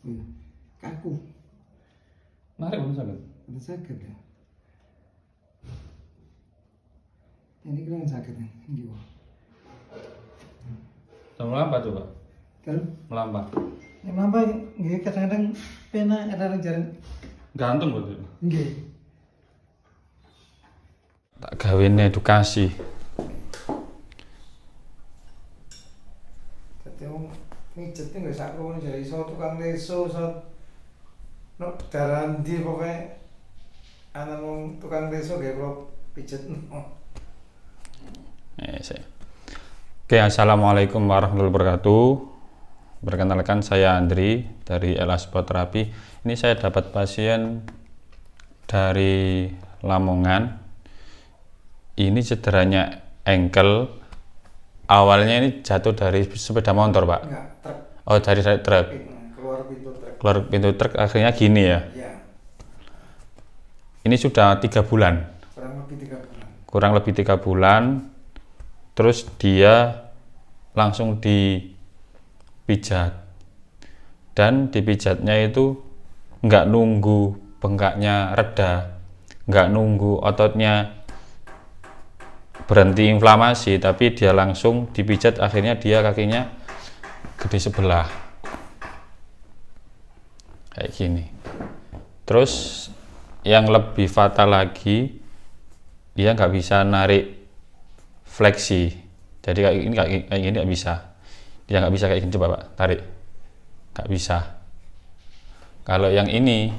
Iya. kaku narik bang sakit ada sakit ya ini kalian sakit nih ya? ini gua terlalu coba terlalu melambat yang melambat gini kadang-kadang pena kadang-kadang jarang gantung buat itu gini tak gawin edukasi Tete mijet ning sak krono jare iso tukang reso iso no, daran di pokoke ana wong tukang reso gawe kula pijet. Eh, saya. Oke, Assalamualaikum warahmatullahi wabarakatuh. Perkenalkan saya Andri dari Elaspot Terapi. Ini saya dapat pasien dari Lamongan. Ini cederanya ankle Awalnya ini jatuh dari sepeda motor, Pak? Enggak, truk. Oh, dari truk. Keluar pintu truk. Keluar pintu truk akhirnya gini ya? Iya. Ini sudah tiga bulan. Kurang lebih tiga bulan. Kurang lebih tiga bulan. Terus dia langsung dipijat. Dan dipijatnya itu nggak nunggu bengkaknya reda, nggak nunggu ototnya berhenti inflamasi tapi dia langsung dipijat akhirnya dia kakinya gede sebelah kayak gini terus yang lebih fatal lagi dia nggak bisa narik fleksi jadi kayak ini kayak ini nggak bisa dia nggak bisa kayak gini coba pak tarik nggak bisa kalau yang ini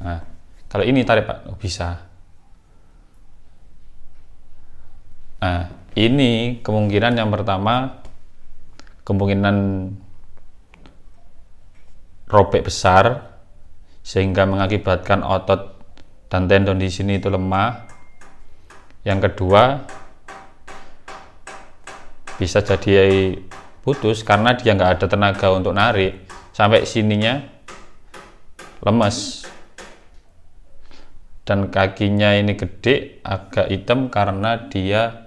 nah, kalau ini tarik pak bisa Nah, ini kemungkinan yang pertama kemungkinan robek besar sehingga mengakibatkan otot dan tendon di sini itu lemah. Yang kedua bisa jadi putus karena dia nggak ada tenaga untuk narik sampai sininya lemes dan kakinya ini gede agak hitam karena dia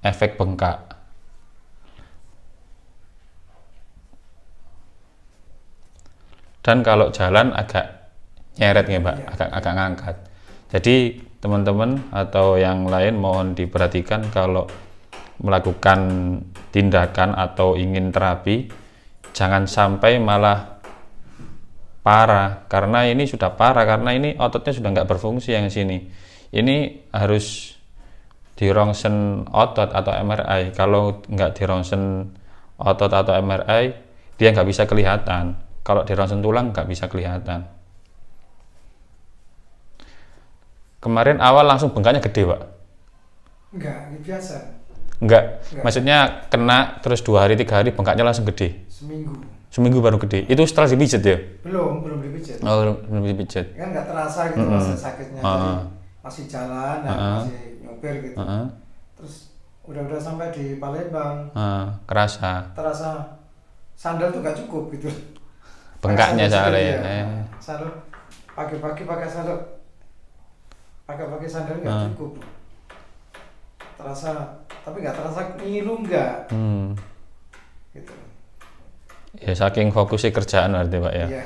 efek bengkak. Dan kalau jalan agak nyeret ya Pak, agak, agak ngangkat. Jadi teman-teman atau yang lain mohon diperhatikan kalau melakukan tindakan atau ingin terapi jangan sampai malah parah karena ini sudah parah karena ini ototnya sudah nggak berfungsi yang sini ini harus di rongsen otot atau MRI kalau nggak di rongsen otot atau MRI dia nggak bisa kelihatan kalau di rongsen tulang nggak bisa kelihatan kemarin awal langsung bengkaknya gede pak enggak biasa enggak, maksudnya kena terus dua hari tiga hari bengkaknya langsung gede seminggu seminggu baru gede itu setelah dipijat ya belum belum dipijat oh belum, belum dipijat kan nggak terasa gitu mm -hmm. sakitnya uh ah, -huh. Ah masih jalan uh -huh. masih nyopir gitu uh -huh. terus udah-udah sampai di Palembang uh, kerasa terasa sandal tuh gak cukup gitu bengkaknya sih ya, ya. sandal pagi-pagi pakai sandal pakai pakai sandal nggak uh. cukup terasa tapi nggak terasa ngilu nggak hmm. gitu ya saking fokusnya kerjaan berarti pak ya iya.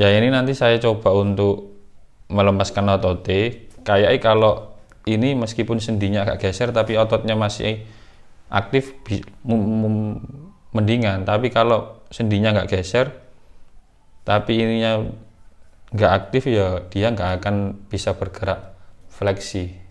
ya ini nanti saya coba untuk melepaskan otot T kayaknya kalau ini meskipun sendinya agak geser tapi ototnya masih aktif mendingan tapi kalau sendinya nggak geser tapi ininya nggak aktif ya dia nggak akan bisa bergerak fleksi